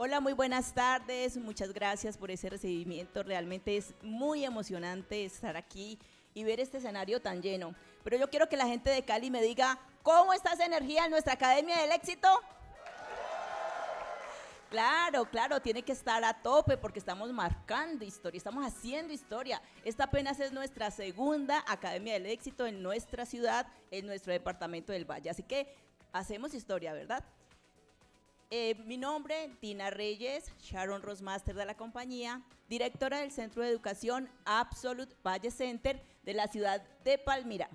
Hola, muy buenas tardes. Muchas gracias por ese recibimiento. Realmente es muy emocionante estar aquí y ver este escenario tan lleno. Pero yo quiero que la gente de Cali me diga, ¿cómo está esa energía en nuestra Academia del Éxito? Claro, claro, tiene que estar a tope porque estamos marcando historia, estamos haciendo historia. Esta apenas es nuestra segunda Academia del Éxito en nuestra ciudad, en nuestro departamento del Valle. Así que hacemos historia, ¿verdad? Eh, mi nombre, Tina Reyes, Sharon Rosmaster de la compañía, directora del Centro de Educación Absolute Valle Center de la ciudad de Palmira.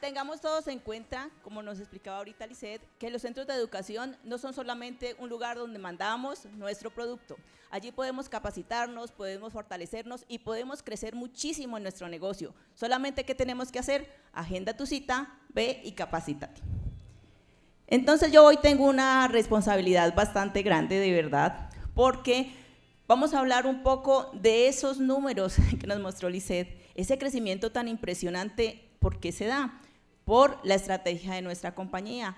tengamos todos en cuenta, como nos explicaba ahorita Lisset, que los centros de educación no son solamente un lugar donde mandamos nuestro producto. Allí podemos capacitarnos, podemos fortalecernos y podemos crecer muchísimo en nuestro negocio. Solamente, ¿qué tenemos que hacer? Agenda tu cita, ve y capacítate. Entonces yo hoy tengo una responsabilidad bastante grande, de verdad, porque vamos a hablar un poco de esos números que nos mostró Lisset, ese crecimiento tan impresionante, ¿por qué se da? por la estrategia de nuestra compañía,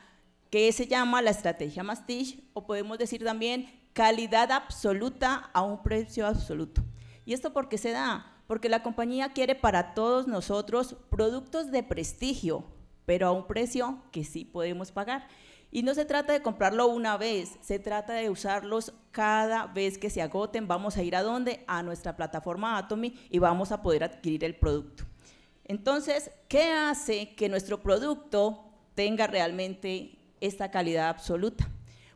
que se llama la estrategia Mastiche, o podemos decir también calidad absoluta a un precio absoluto. ¿Y esto por qué se da? Porque la compañía quiere para todos nosotros productos de prestigio, pero a un precio que sí podemos pagar. Y no se trata de comprarlo una vez, se trata de usarlos cada vez que se agoten. Vamos a ir a dónde? A nuestra plataforma Atomy y vamos a poder adquirir el producto. Entonces, ¿qué hace que nuestro producto tenga realmente esta calidad absoluta?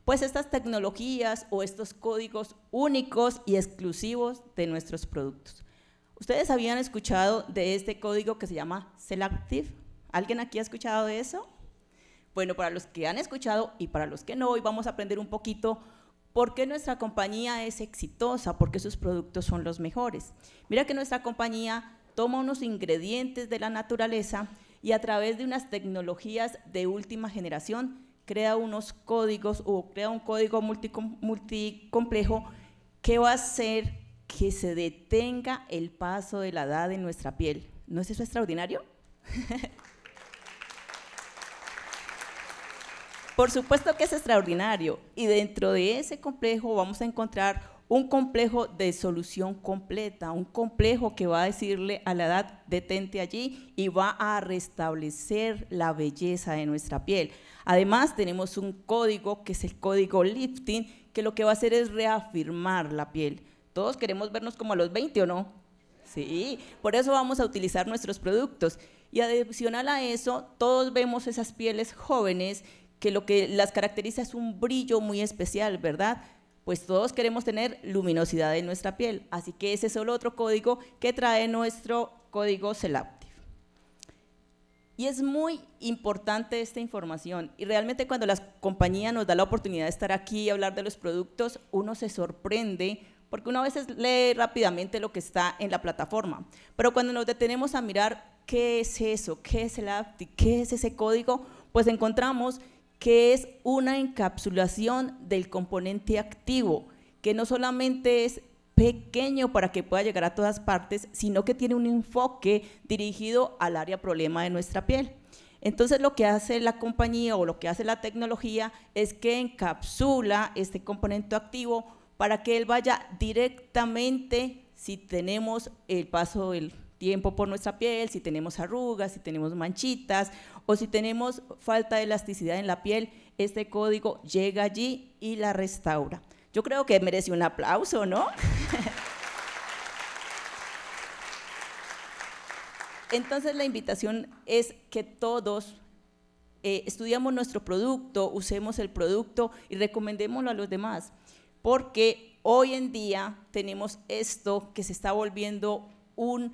Pues estas tecnologías o estos códigos únicos y exclusivos de nuestros productos. ¿Ustedes habían escuchado de este código que se llama Selective? ¿Alguien aquí ha escuchado de eso? Bueno, para los que han escuchado y para los que no, hoy vamos a aprender un poquito por qué nuestra compañía es exitosa, por qué sus productos son los mejores. Mira que nuestra compañía toma unos ingredientes de la naturaleza y a través de unas tecnologías de última generación crea unos códigos o crea un código multicomplejo que va a hacer que se detenga el paso de la edad en nuestra piel. ¿No es eso extraordinario? Por supuesto que es extraordinario y dentro de ese complejo vamos a encontrar un complejo de solución completa, un complejo que va a decirle a la edad detente allí y va a restablecer la belleza de nuestra piel. Además tenemos un código que es el código lifting que lo que va a hacer es reafirmar la piel. Todos queremos vernos como a los 20 o no? Sí, por eso vamos a utilizar nuestros productos. Y adicional a eso, todos vemos esas pieles jóvenes que lo que las caracteriza es un brillo muy especial, ¿verdad? pues todos queremos tener luminosidad en nuestra piel. Así que ese es solo otro código que trae nuestro código Celaptic. Y es muy importante esta información. Y realmente cuando las compañía nos da la oportunidad de estar aquí y hablar de los productos, uno se sorprende porque uno a veces lee rápidamente lo que está en la plataforma. Pero cuando nos detenemos a mirar qué es eso, qué es el qué es ese código, pues encontramos que es una encapsulación del componente activo, que no solamente es pequeño para que pueda llegar a todas partes, sino que tiene un enfoque dirigido al área problema de nuestra piel. Entonces lo que hace la compañía o lo que hace la tecnología es que encapsula este componente activo para que él vaya directamente si tenemos el paso del tiempo por nuestra piel, si tenemos arrugas, si tenemos manchitas o si tenemos falta de elasticidad en la piel, este código llega allí y la restaura. Yo creo que merece un aplauso, ¿no? Entonces la invitación es que todos eh, estudiamos nuestro producto, usemos el producto y recomendémoslo a los demás, porque hoy en día tenemos esto que se está volviendo un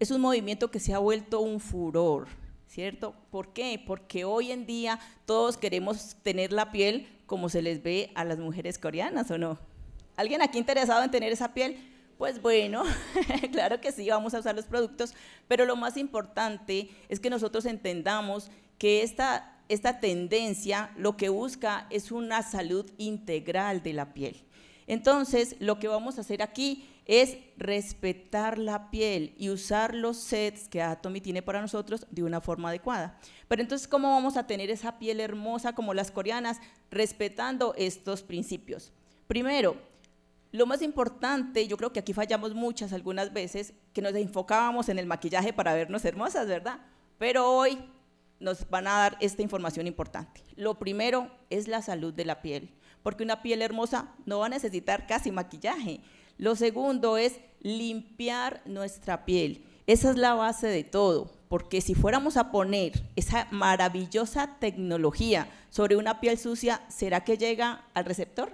es un movimiento que se ha vuelto un furor, ¿cierto? ¿Por qué? Porque hoy en día todos queremos tener la piel como se les ve a las mujeres coreanas, ¿o no? ¿Alguien aquí interesado en tener esa piel? Pues bueno, claro que sí, vamos a usar los productos, pero lo más importante es que nosotros entendamos que esta, esta tendencia lo que busca es una salud integral de la piel. Entonces, lo que vamos a hacer aquí es respetar la piel y usar los sets que Atomy tiene para nosotros de una forma adecuada. Pero entonces, ¿cómo vamos a tener esa piel hermosa como las coreanas? Respetando estos principios. Primero, lo más importante, yo creo que aquí fallamos muchas algunas veces, que nos enfocábamos en el maquillaje para vernos hermosas, ¿verdad? Pero hoy nos van a dar esta información importante. Lo primero es la salud de la piel, porque una piel hermosa no va a necesitar casi maquillaje. Lo segundo es limpiar nuestra piel. Esa es la base de todo, porque si fuéramos a poner esa maravillosa tecnología sobre una piel sucia, ¿será que llega al receptor?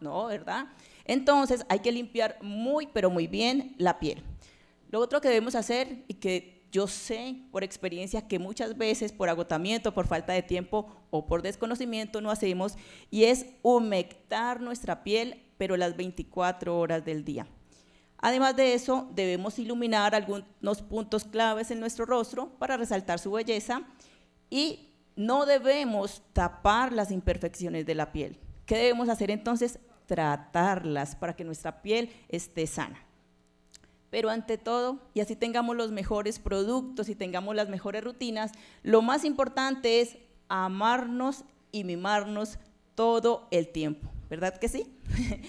No, ¿verdad? Entonces hay que limpiar muy, pero muy bien la piel. Lo otro que debemos hacer y que yo sé por experiencia que muchas veces por agotamiento, por falta de tiempo o por desconocimiento no hacemos, y es humectar nuestra piel pero las 24 horas del día. Además de eso, debemos iluminar algunos puntos claves en nuestro rostro para resaltar su belleza y no debemos tapar las imperfecciones de la piel. ¿Qué debemos hacer entonces? Tratarlas para que nuestra piel esté sana. Pero ante todo, y así tengamos los mejores productos y tengamos las mejores rutinas, lo más importante es amarnos y mimarnos todo el tiempo. ¿verdad que sí?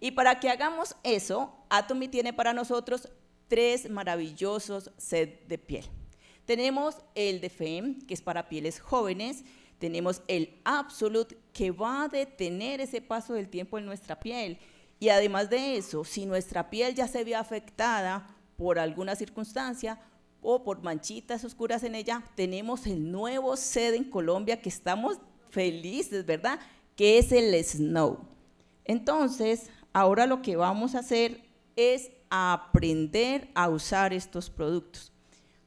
y para que hagamos eso, Atomy tiene para nosotros tres maravillosos sed de piel. Tenemos el de FEM, que es para pieles jóvenes, tenemos el Absolute, que va a detener ese paso del tiempo en nuestra piel. Y además de eso, si nuestra piel ya se ve afectada por alguna circunstancia, o por manchitas oscuras en ella, tenemos el nuevo sed en Colombia que estamos felices, ¿verdad? Que es el Snow. Entonces, ahora lo que vamos a hacer es aprender a usar estos productos,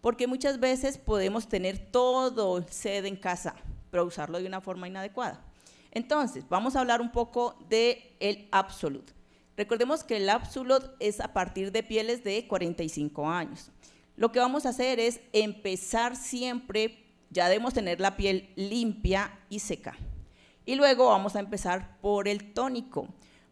porque muchas veces podemos tener todo el sed en casa, pero usarlo de una forma inadecuada. Entonces, vamos a hablar un poco de el Absolute. Recordemos que el Absolute es a partir de pieles de 45 años. Lo que vamos a hacer es empezar siempre, ya debemos tener la piel limpia y seca. Y luego vamos a empezar por el tónico.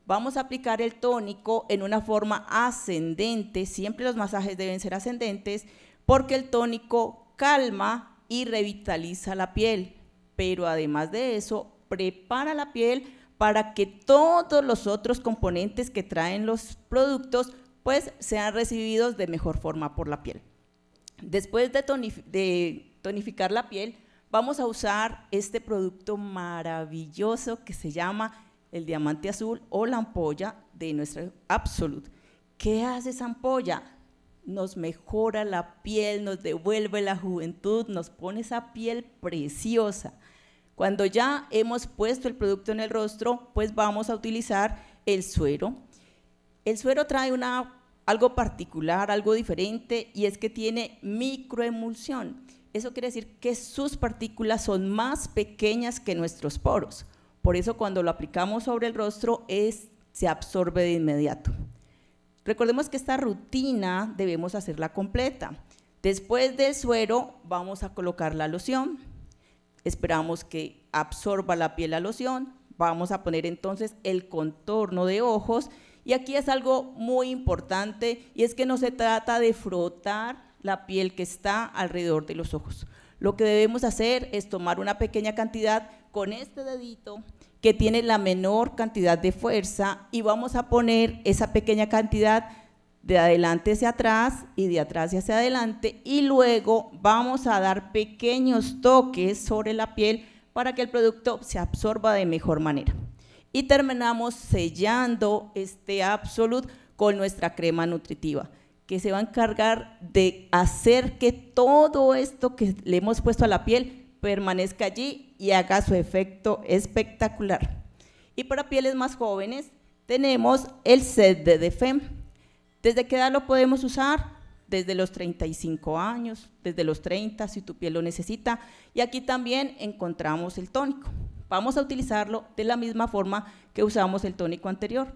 Vamos a aplicar el tónico en una forma ascendente, siempre los masajes deben ser ascendentes, porque el tónico calma y revitaliza la piel, pero además de eso, prepara la piel para que todos los otros componentes que traen los productos pues sean recibidos de mejor forma por la piel. Después de, de tonificar la piel, vamos a usar este producto maravilloso que se llama el diamante azul o la ampolla de nuestra Absolute. ¿Qué hace esa ampolla? Nos mejora la piel, nos devuelve la juventud, nos pone esa piel preciosa. Cuando ya hemos puesto el producto en el rostro, pues vamos a utilizar el suero. El suero trae una, algo particular, algo diferente, y es que tiene microemulsión. Eso quiere decir que sus partículas son más pequeñas que nuestros poros. Por eso cuando lo aplicamos sobre el rostro se absorbe de inmediato. Recordemos que esta rutina debemos hacerla completa. Después del suero vamos a colocar la loción. Esperamos que absorba la piel la loción. Vamos a poner entonces el contorno de ojos. Y aquí es algo muy importante y es que no se trata de frotar la piel que está alrededor de los ojos. Lo que debemos hacer es tomar una pequeña cantidad con este dedito que tiene la menor cantidad de fuerza y vamos a poner esa pequeña cantidad de adelante hacia atrás y de atrás hacia adelante y luego vamos a dar pequeños toques sobre la piel para que el producto se absorba de mejor manera. Y terminamos sellando este absoluto con nuestra crema nutritiva que se va a encargar de hacer que todo esto que le hemos puesto a la piel permanezca allí y haga su efecto espectacular. Y para pieles más jóvenes tenemos el set de DEFEM. ¿Desde qué edad lo podemos usar? Desde los 35 años, desde los 30, si tu piel lo necesita. Y aquí también encontramos el tónico. Vamos a utilizarlo de la misma forma que usamos el tónico anterior.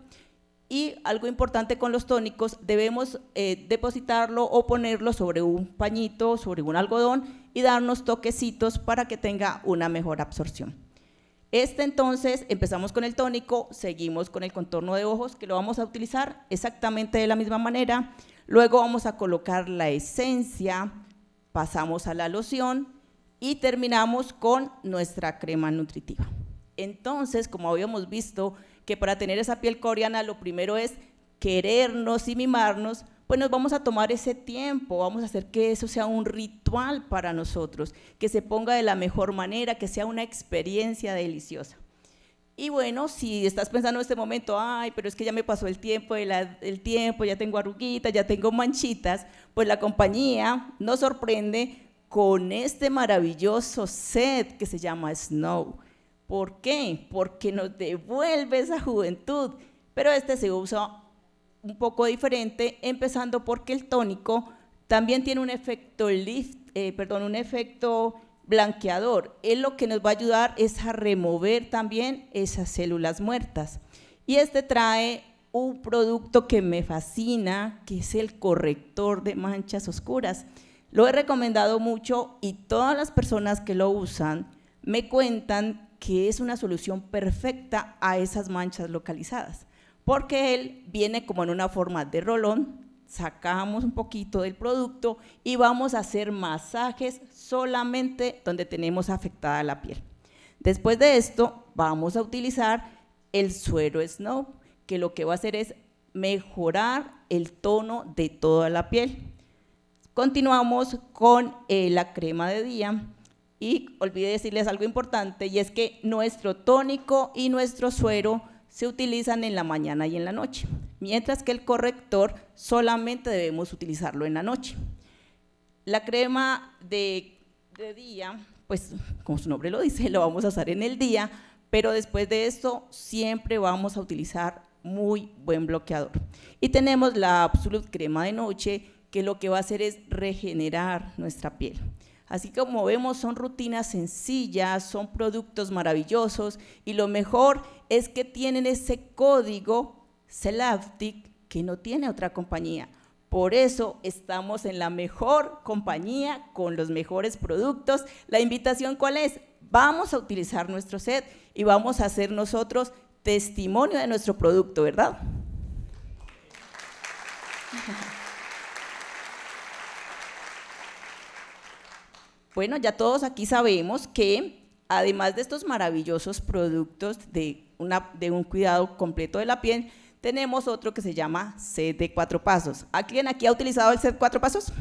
Y algo importante con los tónicos, debemos eh, depositarlo o ponerlo sobre un pañito, sobre un algodón y darnos toquecitos para que tenga una mejor absorción. Este entonces, empezamos con el tónico, seguimos con el contorno de ojos que lo vamos a utilizar exactamente de la misma manera. Luego vamos a colocar la esencia, pasamos a la loción y terminamos con nuestra crema nutritiva. Entonces, como habíamos visto, que para tener esa piel coreana lo primero es querernos y mimarnos, pues nos vamos a tomar ese tiempo, vamos a hacer que eso sea un ritual para nosotros, que se ponga de la mejor manera, que sea una experiencia deliciosa. Y bueno, si estás pensando en este momento, ay, pero es que ya me pasó el tiempo, el, tiempo, ya tengo arruguitas, ya tengo manchitas, pues la compañía nos sorprende con este maravilloso set que se llama Snow. ¿Por qué? Porque nos devuelve esa juventud. Pero este se usa un poco diferente, empezando porque el tónico también tiene un efecto lift, eh, perdón, un efecto blanqueador. Él lo que nos va a ayudar es a remover también esas células muertas. Y este trae un producto que me fascina, que es el corrector de manchas oscuras. Lo he recomendado mucho y todas las personas que lo usan me cuentan que es una solución perfecta a esas manchas localizadas, porque él viene como en una forma de rolón, sacamos un poquito del producto y vamos a hacer masajes solamente donde tenemos afectada la piel. Después de esto, vamos a utilizar el suero Snow, que lo que va a hacer es mejorar el tono de toda la piel. Continuamos con eh, la crema de día, y olvidé decirles algo importante, y es que nuestro tónico y nuestro suero se utilizan en la mañana y en la noche, mientras que el corrector solamente debemos utilizarlo en la noche. La crema de, día, pues como su nombre lo dice, lo vamos a usar en el día, pero después de esto siempre vamos a utilizar muy buen bloqueador. Y tenemos la Absolute Crema de Noche, que lo que va a hacer es regenerar nuestra piel. Así como vemos, son rutinas sencillas, son productos maravillosos y lo mejor es que tienen ese código SELAPTIC, que no tiene otra compañía. Por eso estamos en la mejor compañía con los mejores productos. La invitación cuál es? Vamos a utilizar nuestro set y vamos a hacer nosotros testimonio de nuestro producto, ¿verdad? Bueno, ya todos aquí sabemos que además de estos maravillosos productos de, un cuidado completo de la piel, tenemos otro que se llama set de cuatro pasos. ¿Alguien aquí ha utilizado el set de cuatro pasos?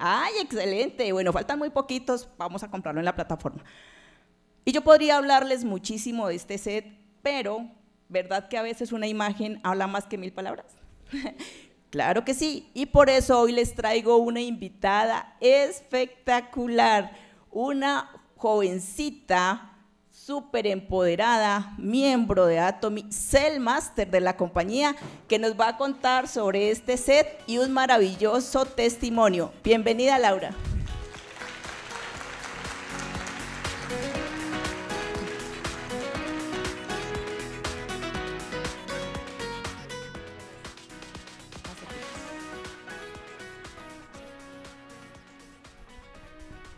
¡Ay, excelente! Bueno, faltan muy poquitos, vamos a comprarlo en la plataforma. Y yo podría hablarles muchísimo de este set, pero ¿verdad que a veces una imagen habla más que mil palabras? Claro que sí, y por eso hoy les traigo una invitada espectacular, una jovencita súper empoderada, miembro de Atomy, Cell Master de la compañía, que nos va a contar sobre este set y un maravilloso testimonio. Bienvenida, Laura.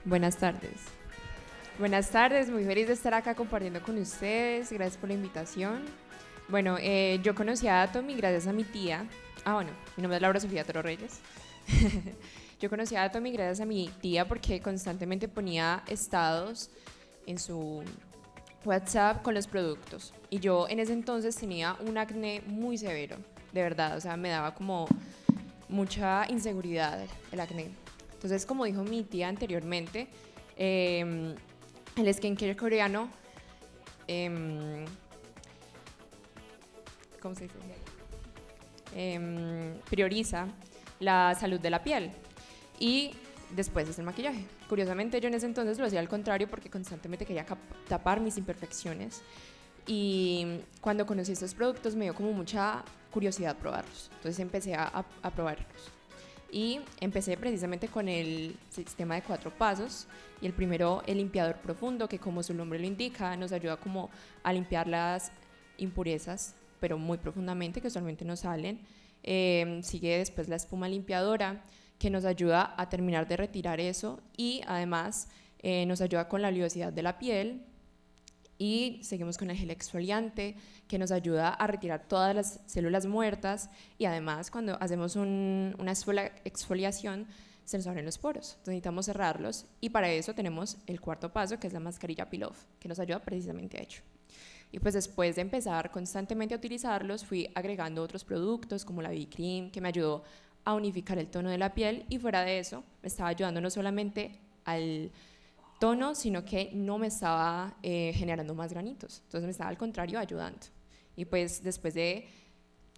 Buenas tardes. Buenas tardes, muy feliz de estar acá compartiendo con ustedes. Gracias por la invitación. Bueno, eh, yo conocí a Atomy gracias a mi tía. Ah, bueno, mi nombre es Laura Sofía Toro Reyes. yo conocí a Atomy gracias a mi tía porque constantemente ponía estados en su WhatsApp con los productos. Y yo en ese entonces tenía un acné muy severo, de verdad. O sea, me daba como mucha inseguridad el acné. Entonces, como dijo mi tía anteriormente, em, el skincare coreano, em, em, prioriza la salud de la piel y después es el maquillaje. Curiosamente yo en ese entonces lo hacía al contrario porque constantemente quería tapar mis imperfecciones y cuando conocí estos productos me dio como mucha curiosidad probarlos. Entonces empecé a probarlos y empecé precisamente con el sistema de cuatro pasos y el primero el limpiador profundo que como su nombre lo indica nos ayuda como a limpiar las impurezas pero muy profundamente que solamente no salen em, sigue después la espuma limpiadora que nos ayuda a terminar de retirar eso y además eh, nos ayuda con la oleosidad de la piel y seguimos con el gel exfoliante que nos ayuda a retirar todas las células muertas y además cuando hacemos una exfoliación se nos abren los poros, necesitamos cerrarlos y para eso tenemos el cuarto paso que es la mascarilla off que nos ayuda precisamente a ello. Y pues después de empezar constantemente a utilizarlos fui agregando otros productos como la BB cream que me ayudó a unificar el tono de la piel y fuera de eso me estaba ayudando no solamente al tono, sino que no me estaba eh, generando más granitos. Entonces me estaba al contrario ayudando. Y pues después de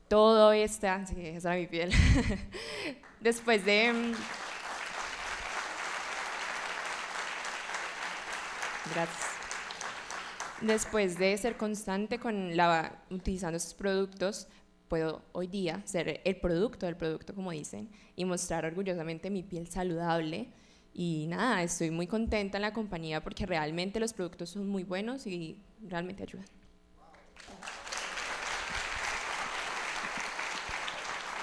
todo esta, ah, esa mi piel, después de... Mm, gracias. Después de ser constante con la, utilizando estos productos, puedo hoy día ser el producto del producto, como dicen, y mostrar orgullosamente mi piel saludable, y nada, estoy muy contenta en la compañía porque realmente los productos son muy buenos y realmente ayudan.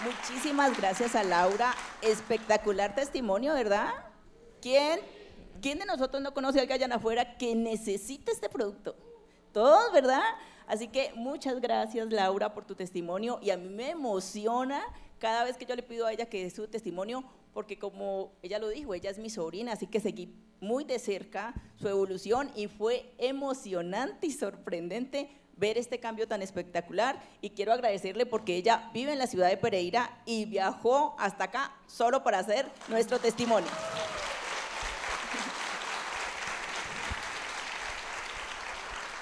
Muchísimas gracias a Laura. Espectacular testimonio, ¿verdad? ¿Quién, ¿Quién de nosotros no conoce a alguien allá afuera que necesita este producto? Todos, ¿verdad? Así que muchas gracias Laura por tu testimonio y a mí me emociona cada vez que yo le pido a ella que dé su testimonio porque como ella lo dijo, ella es mi sobrina, así que seguí muy de cerca su evolución y fue emocionante y sorprendente ver este cambio tan espectacular y quiero agradecerle porque ella vive en la ciudad de Pereira y viajó hasta acá solo para hacer nuestro testimonio.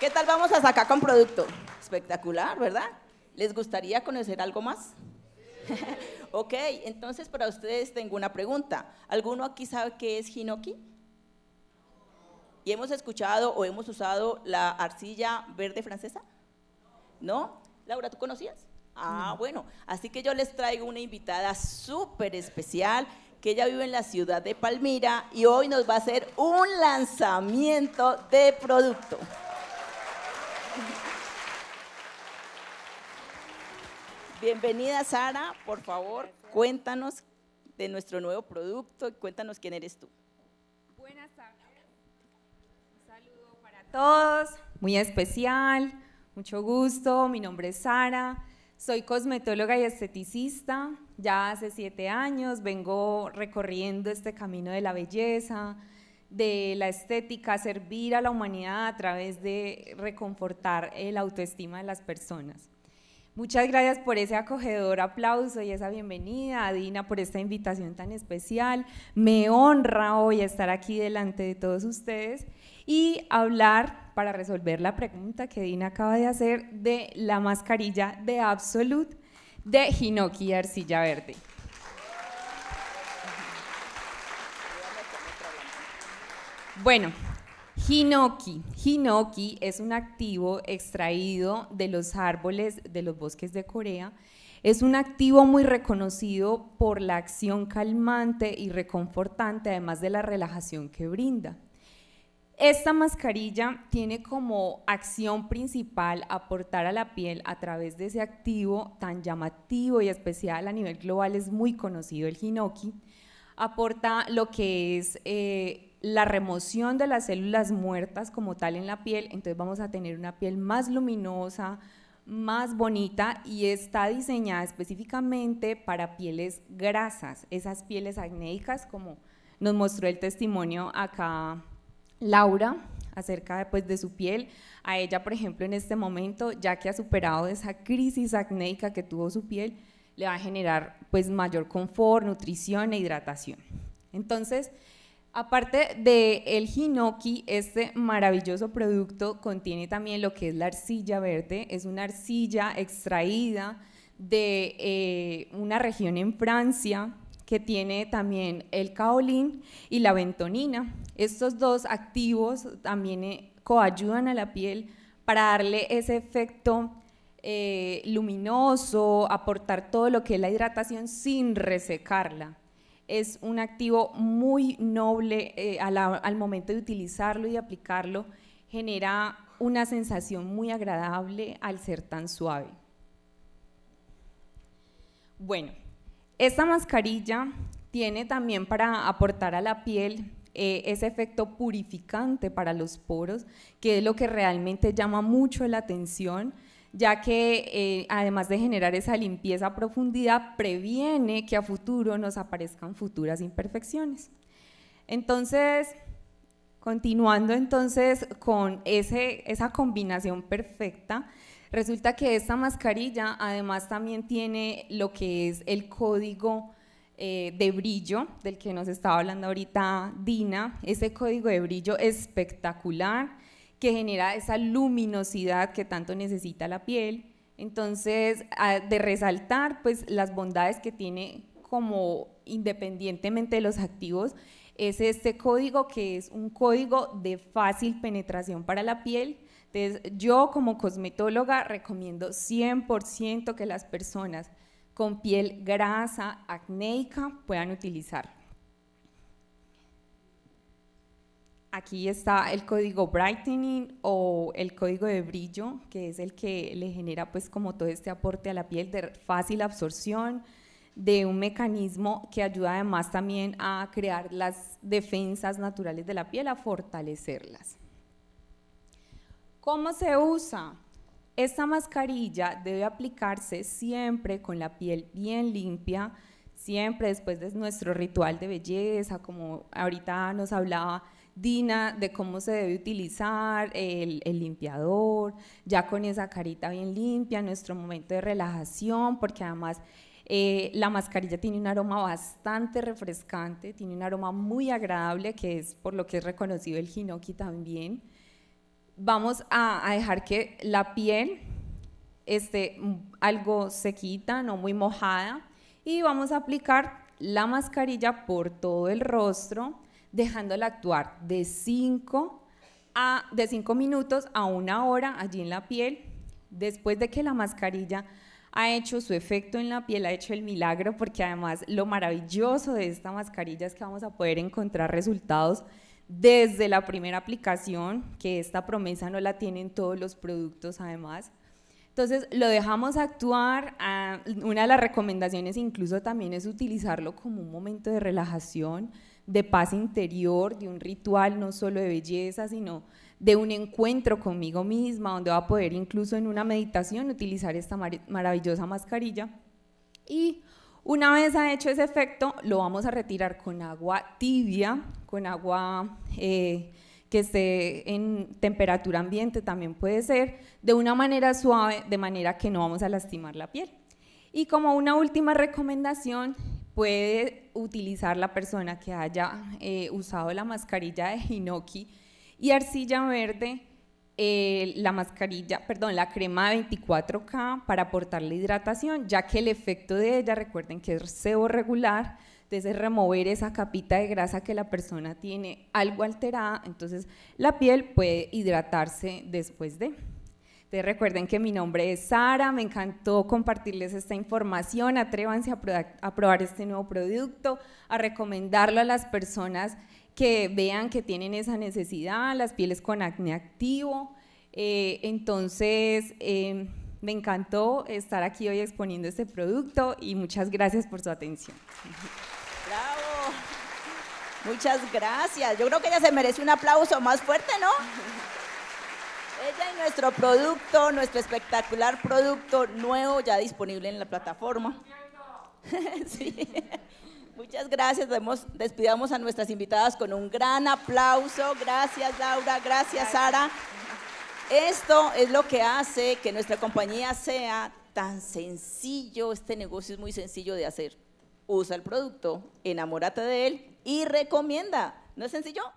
¿Qué tal vamos a sacar con producto? Espectacular, ¿verdad? ¿Les gustaría conocer algo más? Ok, entonces para ustedes tengo una pregunta. ¿Alguno aquí sabe qué es hinoki? ¿Y hemos escuchado o hemos usado la arcilla verde francesa? ¿No? Laura, ¿tú conocías? Ah, bueno. Así que yo les traigo una invitada súper especial que ella vive en la ciudad de Palmira y hoy nos va a hacer un lanzamiento de producto. Bienvenida Sara, por favor, cuéntanos de nuestro nuevo producto y cuéntanos quién eres tú. Buenas tardes. Un saludo para todos, muy especial, mucho gusto. Mi nombre es Sara, soy cosmetóloga y esteticista. Ya hace siete años vengo recorriendo este camino de la belleza, de la estética, servir a la humanidad a través de reconfortar el autoestima de las personas. Muchas gracias por ese acogedor aplauso y esa bienvenida, Dina, por esta invitación tan especial. Me honra hoy estar aquí delante de todos ustedes y hablar, para resolver la pregunta que Dina acaba de hacer, de la mascarilla de Absolut de Hinoki Arcilla Verde. Bueno, Hinoki. Hinoki es un activo extraído de los árboles de los bosques de Corea. Es un activo muy reconocido por la acción calmante y reconfortante, además de la relajación que brinda. Esta mascarilla tiene como acción principal aportar a la piel a través de ese activo tan llamativo y especial a nivel global, es muy conocido el hinoki. Aporta lo que es eh, la remoción de las células muertas como tal en la piel, entonces vamos a tener una piel más luminosa, más bonita y está diseñada específicamente para pieles grasas, esas pieles acnéicas como nos mostró el testimonio acá Laura acerca de, pues, de su piel. A ella, por ejemplo, en este momento, ya que ha superado esa crisis acnéica que tuvo su piel, le va a generar pues mayor confort, nutrición e hidratación. Entonces, Aparte del el este maravilloso producto contiene también lo que es la arcilla verde. Es una arcilla extraída de eh, una región en Francia que tiene también el caolín y la bentonina. Estos dos activos también eh, coayudan a la piel para darle ese efecto eh, luminoso, aportar todo lo que es la hidratación sin resecarla es un activo muy noble eh, al, momento de utilizarlo y aplicarlo, genera una sensación muy agradable al ser tan suave. Bueno, esta mascarilla tiene también para aportar a la piel eh, ese efecto purificante para los poros, que es lo que realmente llama mucho la atención ya que eh, además de generar esa limpieza profundidad, previene que a futuro nos aparezcan futuras imperfecciones. Entonces, continuando entonces con esa combinación perfecta, resulta que esta mascarilla además también tiene lo que es el código eh, de brillo del que nos estaba hablando ahorita Dina. Ese código de brillo espectacular que genera esa luminosidad que tanto necesita la piel. Entonces, de resaltar pues las bondades que tiene como independientemente de los activos, es este código que es un código de fácil penetración para la piel. Entonces, yo como cosmetóloga recomiendo 100% que las personas con piel grasa, acnéica, puedan utilizar. Aquí está el código brightening o el código de brillo, que es el que le genera pues como todo este aporte a la piel de fácil absorción, de un mecanismo que ayuda además también a crear las defensas naturales de la piel, a fortalecerlas. ¿Cómo se usa? Esta mascarilla debe aplicarse siempre con la piel bien limpia, siempre después de nuestro ritual de belleza, como ahorita nos hablaba Dina de cómo se debe utilizar el, limpiador, ya con esa carita bien limpia, nuestro momento de relajación, porque además eh, la mascarilla tiene un aroma bastante refrescante, tiene un aroma muy agradable, que es por lo que es reconocido el hinoki también. Vamos a, a dejar que la piel esté algo sequita, no muy mojada, y vamos a aplicar la mascarilla por todo el rostro dejándola actuar de 5 a de 5 minutos a una hora allí en la piel. Después de que la mascarilla ha hecho su efecto en la piel, ha hecho el milagro, porque además lo maravilloso de esta mascarilla es que vamos a poder encontrar resultados desde la primera aplicación, que esta promesa no la tienen todos los productos además. Entonces lo dejamos actuar, ah, una de las recomendaciones incluso también es utilizarlo como un momento de relajación, de paz interior, de un ritual no solo de belleza, sino de un encuentro conmigo misma, donde va a poder incluso en una meditación utilizar esta maravillosa mascarilla. Y una vez ha hecho ese efecto, lo vamos a retirar con agua tibia, con agua eh, que esté en temperatura ambiente también puede ser, de una manera suave, de manera que no vamos a lastimar la piel. Y como una última recomendación, puede utilizar la persona que haya eh, usado la mascarilla de hinoki y arcilla verde, eh, la mascarilla, perdón, la crema 24K para aportar la hidratación, ya que el efecto de ella, recuerden que es sebo regular, entonces remover esa capita de grasa que la persona tiene algo alterada, entonces la piel puede hidratarse después de. Te recuerden que mi nombre es Sara, me encantó compartirles esta información, atrévanse a, probar este nuevo producto, a recomendarlo a las personas que vean que tienen esa necesidad, las pieles con acné activo. Eh, entonces, em, me encantó estar aquí hoy exponiendo este producto y muchas gracias por su atención. Bravo. Muchas gracias. Yo creo que ella se merece un aplauso más fuerte, ¿no? Ella y nuestro producto, nuestro espectacular producto nuevo ya disponible en la plataforma. sí. Muchas gracias. despidamos a nuestras invitadas con un gran aplauso. Gracias Laura, gracias Sara. Esto es lo que hace que nuestra compañía sea tan sencillo. Este negocio es muy sencillo de hacer. Usa el producto, enamórate de él y recomienda. ¿No es sencillo?